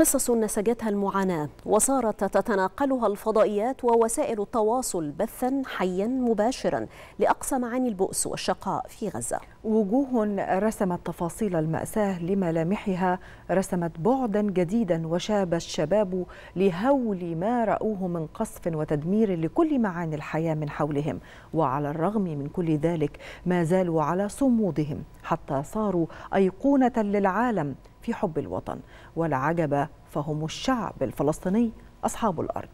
قصص نسجتها المعاناة وصارت تتناقلها الفضائيات ووسائل التواصل بثا حيا مباشرا لأقصى معاني البؤس والشقاء في غزة وجوه رسمت تفاصيل المأساة لملامحها رسمت بعدا جديدا وشاب الشباب لهول ما رأوه من قصف وتدمير لكل معاني الحياة من حولهم وعلى الرغم من كل ذلك ما زالوا على صمودهم حتى صاروا أيقونة للعالم في حب الوطن والعجب فهم الشعب الفلسطيني أصحاب الأرض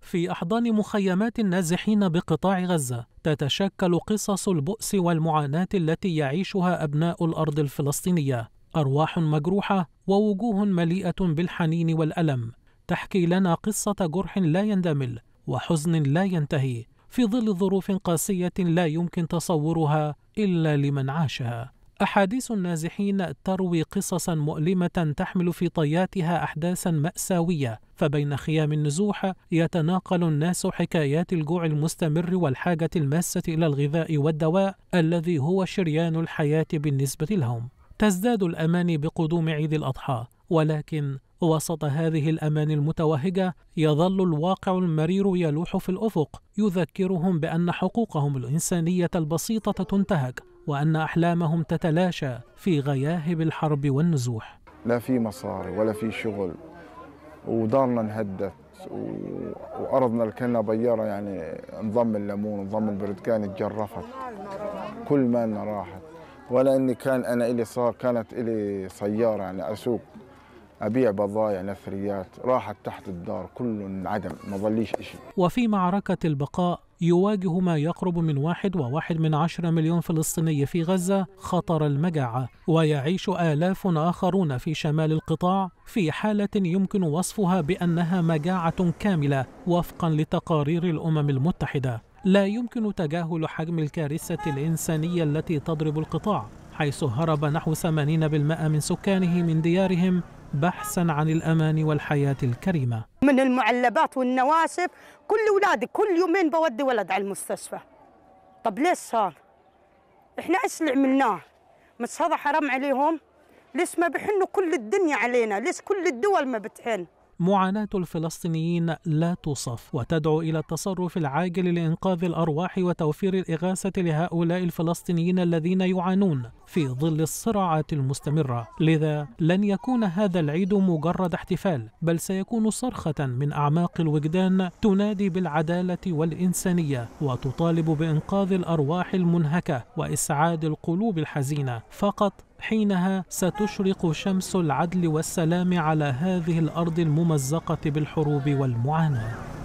في أحضان مخيمات النازحين بقطاع غزة تتشكل قصص البؤس والمعاناة التي يعيشها أبناء الأرض الفلسطينية أرواح مجروحة ووجوه مليئة بالحنين والألم تحكي لنا قصة جرح لا يندمل وحزن لا ينتهي في ظل ظروف قاسية لا يمكن تصورها إلا لمن عاشها أحاديث النازحين تروي قصصا مؤلمة تحمل في طياتها أحداثا مأساوية فبين خيام النزوح يتناقل الناس حكايات الجوع المستمر والحاجة الماسة إلى الغذاء والدواء الذي هو شريان الحياة بالنسبة لهم تزداد الأماني بقدوم عيد الأضحى ولكن وسط هذه الأمان المتوهجة يظل الواقع المرير يلوح في الأفق يذكرهم بأن حقوقهم الإنسانية البسيطة تنتهك وأن أحلامهم تتلاشى في غياهب الحرب والنزوح لا في مصاري ولا في شغل ودارنا انهدت وارضنا الكلنا بياره يعني انضم الليمون انضم البردكان تجرفت كل ما راحت ولا اني كان انا الي صار كانت الي سياره يعني اسوق أبيع بضايع نفريات راحت تحت الدار كل عدم ما ظليش شيء وفي معركة البقاء يواجه ما يقرب من واحد وواحد من عشر مليون فلسطيني في غزة خطر المجاعة ويعيش آلاف آخرون في شمال القطاع في حالة يمكن وصفها بأنها مجاعة كاملة وفقا لتقارير الأمم المتحدة لا يمكن تجاهل حجم الكارثة الإنسانية التي تضرب القطاع حيث هرب نحو 80% من سكانه من ديارهم بحثا عن الأمان والحياة الكريمة من المعلبات والنواسف كل أولادي كل يومين بودي ولد على المستشفى طب ليش صار؟ إحنا إيش اللي عملناه؟ مش هذا حرام عليهم؟ ليش ما بحنوا كل الدنيا علينا؟ ليش كل الدول ما بتحن؟ معاناة الفلسطينيين لا توصف وتدعو إلى التصرف العاجل لإنقاذ الأرواح وتوفير الإغاثة لهؤلاء الفلسطينيين الذين يعانون في ظل الصراعات المستمرة لذا لن يكون هذا العيد مجرد احتفال بل سيكون صرخة من أعماق الوجدان تنادي بالعدالة والإنسانية وتطالب بإنقاذ الأرواح المنهكة وإسعاد القلوب الحزينة فقط حينها ستشرق شمس العدل والسلام على هذه الارض الممزقه بالحروب والمعاناه